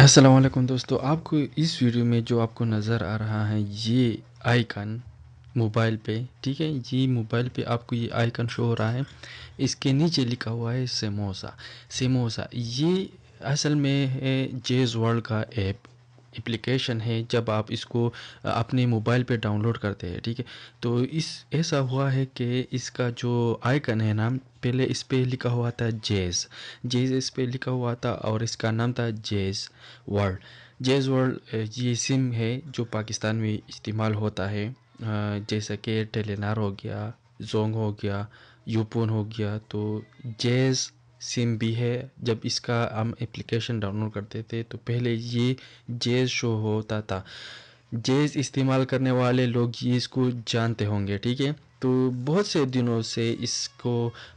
असलकुम दोस्तों आपको इस वीडियो में जो आपको नज़र आ रहा है ये आइकन मोबाइल पे ठीक है ये मोबाइल पे आपको ये आइकन शो हो रहा है इसके नीचे लिखा हुआ है सेमोसा सेमोसा ये असल में है जेज वर्ल्ड का ऐप एप्लीकेशन है जब आप इसको अपने मोबाइल पे डाउनलोड करते हैं ठीक है तो इस ऐसा हुआ है कि इसका जो आइकन है ना पहले इस पर लिखा हुआ था जेज जेज इस पर लिखा हुआ था और इसका नाम था जेज वर्ल्ड जेज वर्ल्ड ये सिम है जो पाकिस्तान में इस्तेमाल होता है जैसा कि टेलीनार हो गया जोंग हो गया यूपोन हो गया तो जेज़ सिम भी है जब इसका हम एप्लीकेशन डाउनलोड करते थे तो पहले ये जेज शो होता था जेज इस्तेमाल करने वाले लोग ये इसको जानते होंगे ठीक है तो बहुत से दिनों से इसको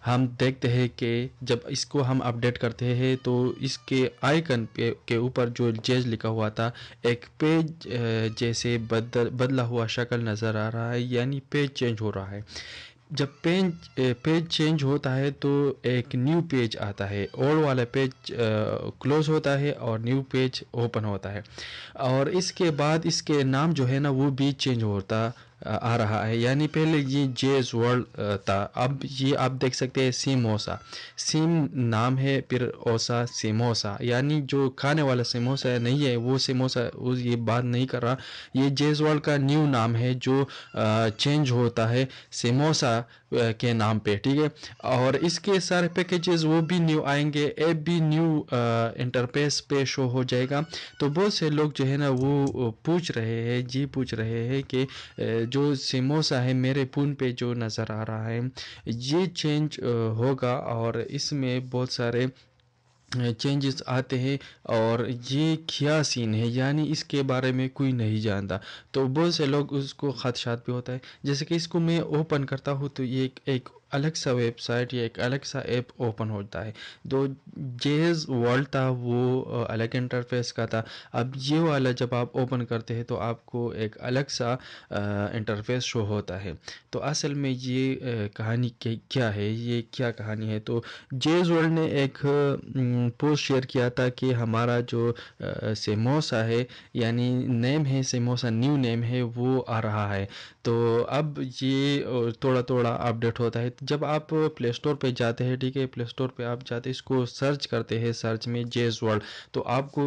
हम देखते हैं कि जब इसको हम अपडेट करते हैं तो इसके आइकन पे के ऊपर जो जेज लिखा हुआ था एक पेज जैसे बदल बदला हुआ शक्ल नज़र आ रहा है यानी पेज चेंज हो रहा है जब पेज पेज चेंज होता है तो एक न्यू पेज आता है ओल्ड वाला पेज क्लोज होता है और न्यू पेज ओपन होता है और इसके बाद इसके नाम जो है ना वो भी चेंज होता आ रहा है यानी पहले ये जेज वर्ल्ड था अब ये आप देख सकते हैं सीमोसा सिम नाम है फिर ओसा सिमोसा यानी जो खाने वाला सिमोसा है नहीं है वो सिमोसा उस ये बात नहीं कर रहा ये जेज वर्ल्ड का न्यू नाम है जो चेंज होता है सिमोसा के नाम पे ठीक है और इसके सारे पैकेजेस वो भी न्यू आएंगे ऐप भी न्यू इंटरफेस पे शो हो जाएगा तो बहुत से लोग जो है ना वो पूछ रहे हैं जी पूछ रहे हैं कि जो सिमोसा है मेरे फ़ोन पे जो नज़र आ रहा है ये चेंज होगा और इसमें बहुत सारे चेंजेस आते हैं और ये क्या सीन है यानी इसके बारे में कोई नहीं जानता तो बहुत से लोग उसको खदशात भी होता है जैसे कि इसको मैं ओपन करता हूँ तो ये एक अलग सा वेबसाइट या एक अलग सा ऐप ओपन होता है तो जेज वर्ल्ड था वो अलग इंटरफेस का था अब ये वाला जब आप ओपन करते हैं तो आपको एक अलग सा इंटरफेस शो होता है तो असल में ये कहानी क्या है ये क्या कहानी है तो जेज वर्ल्ड ने एक पोस्ट शेयर किया था कि हमारा जो सेमोसा है यानी नेम है सेमोसा न्यू नेम है वो आ रहा है तो अब ये थोड़ा थोड़ा अपडेट होता है जब आप प्ले स्टोर पर जाते हैं ठीक है प्ले स्टोर पर आप जाते इसको सर्च करते हैं सर्च में जेज वर्ल्ड तो आपको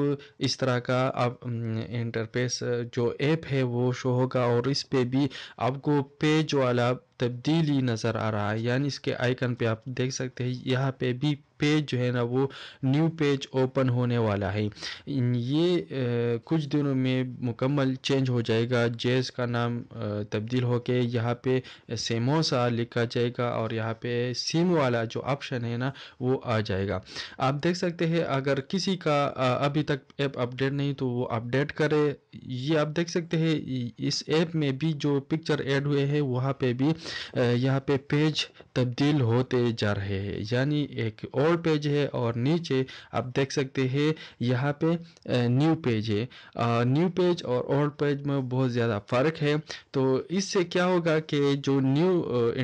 इस तरह का आप इंटरफेस जो ऐप है वो शो होगा और इस पर भी आपको पेज वाला तब्दीली नज़र आ रहा है यानी इसके आइकन पे आप देख सकते हैं यहाँ पे भी पेज जो है ना वो न्यू पेज ओपन होने वाला है ये आ, कुछ दिनों में मुकम्मल चेंज हो जाएगा जेस का नाम तब्दील होके यहाँ पे सेमोसा लिखा जाएगा और यहाँ पे सिम वाला जो ऑप्शन है ना वो आ जाएगा आप देख सकते हैं अगर किसी का अभी तक ऐप अपडेट नहीं तो वो अपडेट करे ये आप देख सकते हैं इस ऐप में भी जो पिक्चर एड हुए हैं वहाँ पर भी यहाँ पे पेज तब्दील होते जा रहे हैं यानी एक ओल्ड पेज है और नीचे आप देख सकते हैं यहाँ पे न्यू पेज है न्यू पेज और ओल्ड पेज में बहुत ज़्यादा फ़र्क है तो इससे क्या होगा कि जो न्यू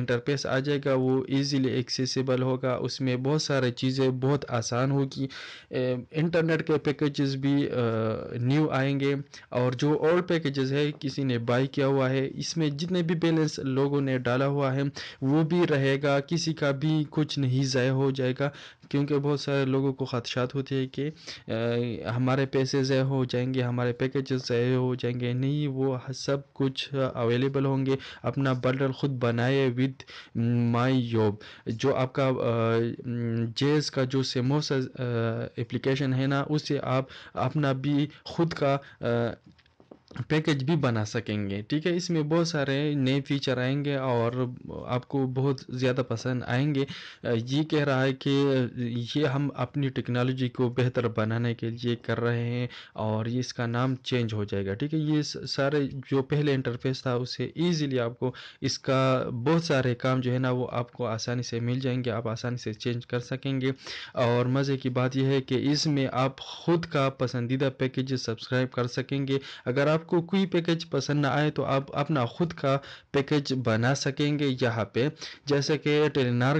इंटरफेस आ जाएगा वो इजीली एक्सेसिबल होगा उसमें बहुत सारी चीज़ें बहुत आसान होगी इंटरनेट के पैकेजेस भी न्यू आएंगे और जो ओल्ड पैकेजेस है किसी ने बाई किया हुआ है इसमें जितने भी बैलेंस लोगों ने डाला हुआ है वो भी रहेगा जाएगा किसी का भी कुछ नहीं ज़ाय हो जाएगा क्योंकि बहुत सारे लोगों को खदशात होते हैं कि आ, हमारे पैसे ज़ाय हो जाएंगे हमारे पैकेजेस ज़ाय हो जाएंगे नहीं वो सब कुछ अवेलेबल होंगे अपना बंडल ख़ुद बनाए विद माई योब जो आपका जेज का जो सेमोसा एप्लीकेशन है ना उससे आप अपना भी ख़ुद का पैकेज भी बना सकेंगे ठीक है इसमें बहुत सारे नए फीचर आएंगे और आपको बहुत ज़्यादा पसंद आएंगे ये कह रहा है कि ये हम अपनी टेक्नोलॉजी को बेहतर बनाने के लिए कर रहे हैं और ये इसका नाम चेंज हो जाएगा ठीक है ये सारे जो पहले इंटरफेस था उससे ईजिली आपको इसका बहुत सारे काम जो है ना वो आपको आसानी से मिल जाएंगे आप आसानी से चेंज कर सकेंगे और मज़े की बात यह है कि इसमें आप ख़ुद का पसंदीदा पैकेज सब्सक्राइब कर सकेंगे अगर आप आपको कोई पैकेज पसंद ना आए तो आप अपना खुद का पैकेज बना सकेंगे यहाँ पे जैसे कि टेलीनार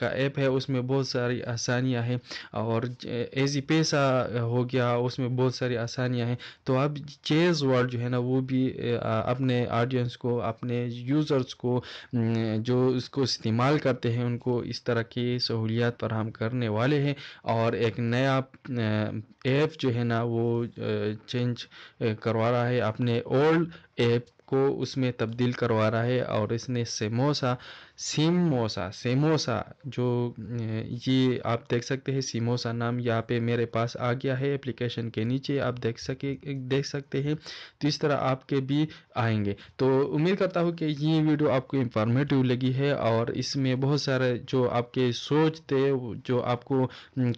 का ऐप है उसमें बहुत सारी आसानियाँ हैं और एजी पैसा हो गया उसमें बहुत सारी आसानियाँ हैं तो आप चेज वर्ड जो है ना वो भी अपने ऑडियंस को अपने यूज़र्स को जो इसको इस्तेमाल करते हैं उनको इस तरह की सहूलियात फराम करने वाले हैं और एक नया ऐप जो है ना वो चेंज करवा रहा है आपने ओल्ड ए को उसमें तब्दील करवा रहा है और इसने सेमोसा सीमोसा सेमोसा जो ये आप देख सकते हैं सीमोसा नाम यहाँ पे मेरे पास आ गया है एप्लीकेशन के नीचे आप देख सके देख सकते हैं तो इस तरह आपके भी आएंगे तो उम्मीद करता हूँ कि ये वीडियो आपको इंफॉर्मेटिव लगी है और इसमें बहुत सारे जो आपके सोच थे जो आपको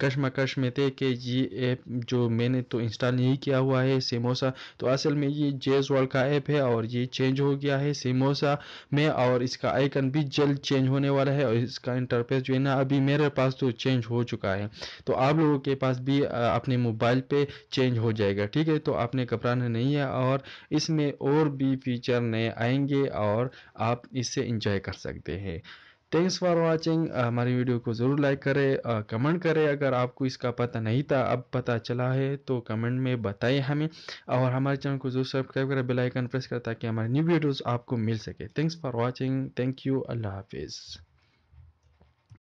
कश्मकश में थे कि ये ऐप जो मैंने तो इंस्टॉल नहीं किया हुआ है सेमोसा तो असल में ये जेस वर्ल्ड का ऐप है और ये ये चेंज हो गया है सिमोसा में और इसका आइकन भी जल्द चेंज होने वाला है और इसका इंटरफेस जो है ना अभी मेरे पास तो चेंज हो चुका है तो आप लोगों के पास भी अपने मोबाइल पे चेंज हो जाएगा ठीक है तो आपने घबराना नहीं है और इसमें और भी फीचर नए आएंगे और आप इससे इंजॉय कर सकते हैं थैंक्स फॉर वॉचिंग हमारी वीडियो को ज़रूर लाइक करें कमेंट करें अगर आपको इसका पता नहीं था अब पता चला है तो कमेंट में बताएं हमें और हमारे चैनल को जरूर सब्सक्राइब करें बेल आइकन प्रेस करें ताकि हमारी न्यू वीडियोज़ आपको मिल सके thanks for watching thank you अल्लाह हाफिज़